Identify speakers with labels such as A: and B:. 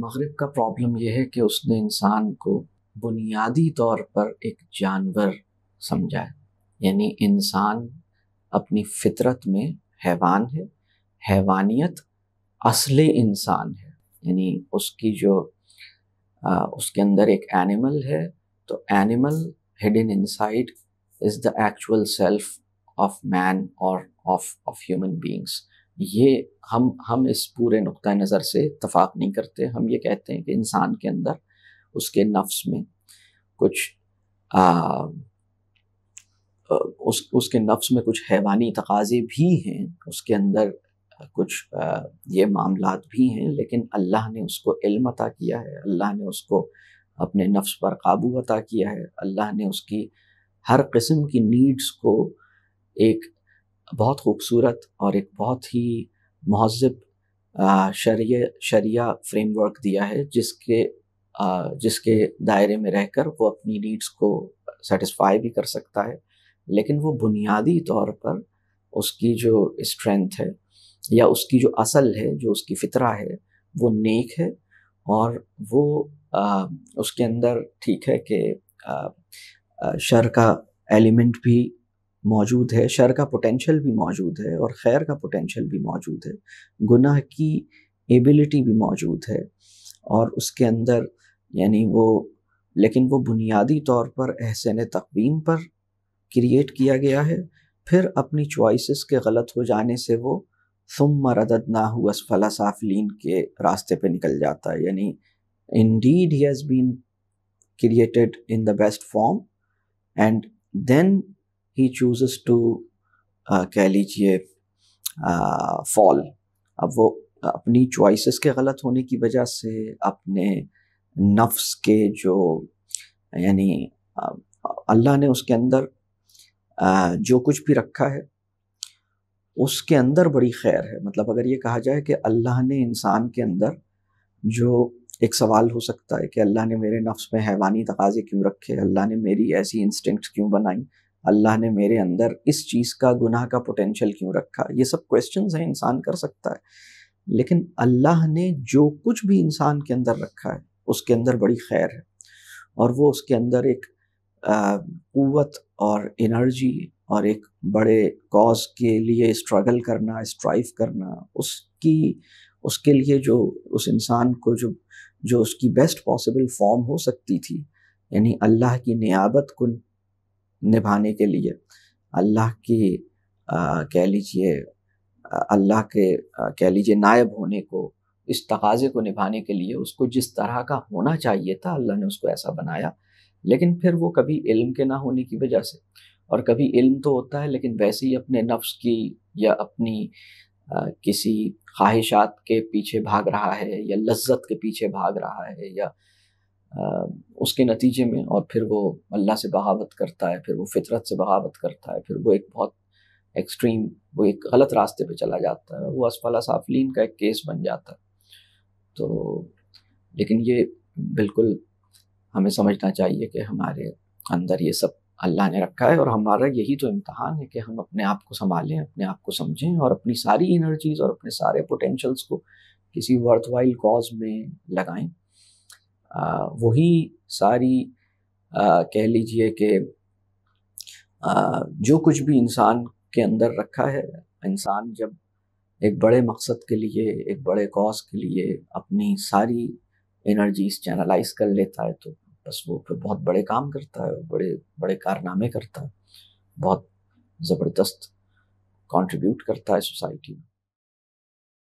A: मगरब का प्रॉब्लम यह है कि उसने इंसान को बुनियादी तौर पर एक जानवर समझा है यानी इंसान अपनी फितरत में हैवान है हैवानियत असल इंसान है यानी उसकी जो आ, उसके अंदर एक एनिमल है तो animal hidden inside is the actual self of man और ऑफ ऑफ ह्यूमन बींग्स ये हम हम इस पूरे नुक़ नज़र से इतफाक़ नहीं करते हम ये कहते हैं कि इंसान के अंदर उसके नफ्स में कुछ आ, उस उसके नफ्स में कुछ हैवानी तकाजे भी हैं उसके अंदर कुछ आ, ये मामला भी हैं लेकिन अल्लाह ने उसको इल्म अता किया है अल्लाह ने उसको अपने नफ्स पर काबू अता किया है अल्लाह ने उसकी हर किस्म की नीड्स को एक बहुत खूबसूरत और एक बहुत ही महजब शरीय शरिया फ्रेमवर्क दिया है जिसके जिसके दायरे में रहकर वो अपनी नीड्स को सेटिस्फाई भी कर सकता है लेकिन वो बुनियादी तौर पर उसकी जो स्ट्रेंथ है या उसकी जो असल है जो उसकी फितरा है वो नेक है और वो उसके अंदर ठीक है कि शर का एलिमेंट भी मौजूद है शर का पोटेंशल भी मौजूद है और खैर का पोटेंशल भी मौजूद है गुनाह की एबिलिटी भी मौजूद है और उसके अंदर यानी वो लेकिन वो बुनियादी तौर पर एहसन तकवीम पर क्रिएट किया गया है फिर अपनी चॉइसेस के गलत हो जाने से वो सुम रदद ना असफला साफलिन के रास्ते पे निकल जाता है यानी indeed he has been created in the best form and then he choose to कह लीजिए फॉल अब वो uh, अपनी चॉइसेस के गलत होने की वजह से अपने नफ्स के जो यानी uh, अल्लाह ने उसके अंदर आ, uh, जो कुछ भी रखा है उसके अंदर बड़ी खैर है मतलब अगर ये कहा जाए कि अल्लाह ने इंसान के अंदर जो एक सवाल हो सकता है कि अल्लाह ने मेरे नफ्स में हैवानी तकाजे क्यों रखे अल्लाह ने मेरी ऐसी इंस्टिंक्ट क्यों बनाई अल्लाह ने मेरे अंदर इस चीज़ का गुनाह का पोटेंशियल क्यों रखा ये सब क्वेश्चन हैं इंसान कर सकता है लेकिन अल्लाह ने जो कुछ भी इंसान के अंदर रखा है उसके अंदर बड़ी खैर है और वो उसके अंदर एक क़वत और एनर्जी और एक बड़े कॉज के लिए स्ट्रगल करना स्ट्राइव करना उसकी उसके लिए जो उस इंसान को जो जो उसकी बेस्ट पॉसिबल फॉर्म हो सकती थी यानी अल्लाह की नियाबत को निभाने के लिए अल्लाह की कह लीजिए अल्लाह के कह लीजिए नायब होने को इस तकाजे को निभाने के लिए उसको जिस तरह का होना चाहिए था अल्लाह ने उसको ऐसा बनाया लेकिन फिर वो कभी इल्म के ना होने की वजह से और कभी इल्म तो होता है लेकिन वैसे ही अपने नफ्स की या अपनी आ, किसी ख्वाहिशात के पीछे भाग रहा है या लज्जत के पीछे भाग रहा है या उसके नतीजे में और फिर वो अल्लाह से बहावत करता है फिर वो फितरत से बहावत करता है फिर वो एक बहुत एक्सट्रीम वो एक गलत रास्ते पे चला जाता है वो असफला साफलिन का एक केस बन जाता है तो लेकिन ये बिल्कुल हमें समझना चाहिए कि हमारे अंदर ये सब अल्लाह ने रखा है और हमारा यही तो इम्तहान है कि हम अपने आप को संभालें अपने आप को समझें और अपनी सारी इनर्जीज़ और अपने सारे पोटेंशल्स को किसी वर्थ वाइल कॉज में लगाएं वही सारी आ, कह लीजिए कि जो कुछ भी इंसान के अंदर रखा है इंसान जब एक बड़े मकसद के लिए एक बड़े कॉज के लिए अपनी सारी एनर्जीज चैनलाइज कर लेता है तो बस वो फिर बहुत बड़े काम करता है बड़े बड़े कारनामे करता है बहुत ज़बरदस्त कंट्रीब्यूट करता है सोसाइटी में